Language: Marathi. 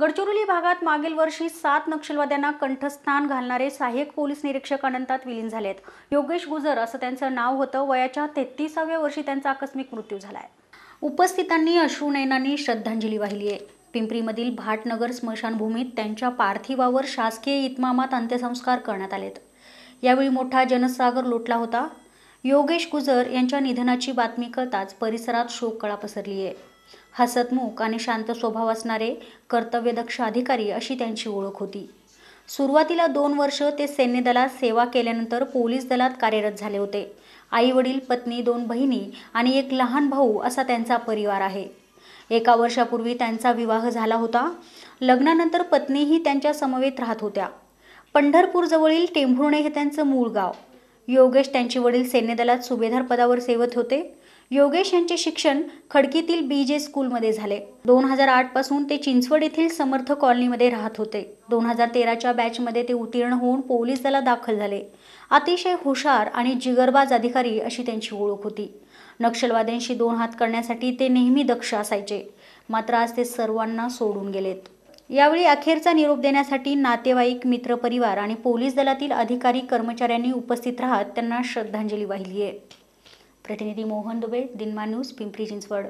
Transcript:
गडचिरोली भागात मागील वर्षी सात नक्षलवाद्यांना कंठस्थान घालणारे सहाय्यक पोलीस निरीक्षक अनंतात विलीन झालेत योगेश गुजर असं त्यांचं नाव होतं वयाच्या तेहतीसाव्या वर्षी त्यांचा आकस्मिक मृत्यू झालाय उपस्थितांनी अश्रूनयनांनी श्रद्धांजली वाहिली आहे पिंपरीमधील भाटनगर स्मशानभूमीत त्यांच्या पार्थिवावर शासकीय इतमामात अंत्यसंस्कार करण्यात आलेत यावेळी मोठा जनसागर लोटला होता योगेश गुजर यांच्या निधनाची बातमी कळताच परिसरात शोककळा पसरली आहे हसतमुख आणि शांत स्वभाव असणारे कर्तव्यदक्ष अधिकारी अशी त्यांची ओळख होती सुरुवातीला दोन वर्ष ते सैन्य दलात सेवा केल्यानंतर पोलीस दलात कार्यरत झाले होते आई वडील पत्नी दोन बहिणी आणि एक लहान भाऊ असा त्यांचा परिवार आहे एका वर्षापूर्वी त्यांचा विवाह झाला होता लग्नानंतर पत्नीही त्यांच्या समवेत राहत होत्या पंढरपूरजवळील टेंभुर्णे हे त्यांचं मूळ गाव योगेश त्यांचे वडील सैन्यदलात सुभेदार पदावर सेवत होते योगेश यांचे शिक्षण खडकीतील बी जे स्कूलमध्ये झाले दोन हजार आठपासून ते चिंचवड येथील समर्थ कॉलनीमध्ये राहत होते दोन हजार तेराच्या बॅचमध्ये ते उत्तीर्ण होऊन पोलीस दलात दाखल झाले अतिशय हुशार आणि जिगरबाज अधिकारी अशी त्यांची ओळख होती नक्षलवाद्यांशी दोन हात करण्यासाठी ते नेहमी दक्ष असायचे मात्र आज ते सर्वांना सोडून गेलेत यावेळी अखेरचा निरोप देण्यासाठी नातेवाईक मित्रपरिवार आणि पोलीस दलातील अधिकारी कर्मचाऱ्यांनी उपस्थित राहत त्यांना श्रद्धांजली वाहिली आहे प्रतिनिधी मोहन दुबे दिनमान न्यूज पिंपरी चिंचवड